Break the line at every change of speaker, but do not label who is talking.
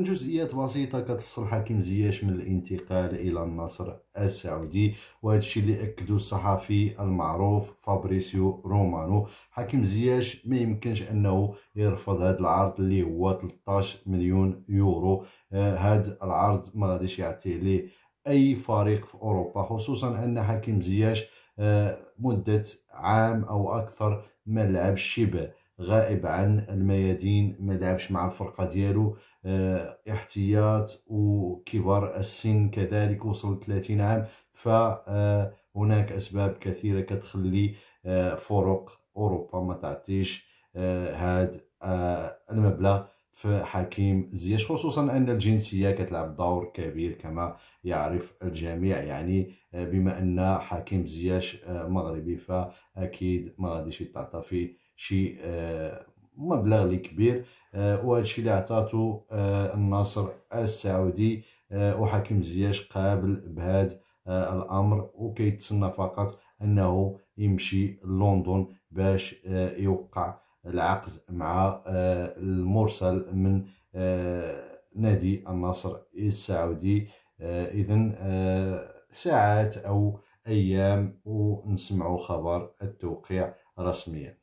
جزئيات بسيطه كتفصل حكيم زياش من الانتقال الى النصر السعودي وهذا الشيء اللي اكدو الصحفي المعروف فابريسيو رومانو حكيم زياش ما يمكنش انه يرفض هذا العرض اللي هو 13 مليون يورو آه، هذا العرض ما غاديش يعطيه ليه اي فريق في اوروبا خصوصا ان حكيم زياش آه، مده عام او اكثر ما لعبش شبه غائب عن الميادين ما لعبش مع الفرقه ديالو آه، احتياط وكبار السن كذلك وصل 30 عام فهناك آه، اسباب كثيره كتخلي آه، فرق اوروبا ما تعطيش هذا المبلغ في حكيم زياش خصوصا ان الجنسيه كتلعب دور كبير كما يعرف الجميع يعني آه، بما ان حكيم زياش آه، مغربي فاكيد ما غاديش يتعطى فيه شي آه، مبلغ لي كبير وهذا الشيء اللي عطاتو النصر السعودي وحكيم زياش قابل بهذا الامر وكيتسنى فقط انه يمشي لندن باش يوقع العقد مع آه، المرسل من آه، نادي النصر السعودي آه، اذا ساعات او ايام ونسمعوا خبر التوقيع رسميا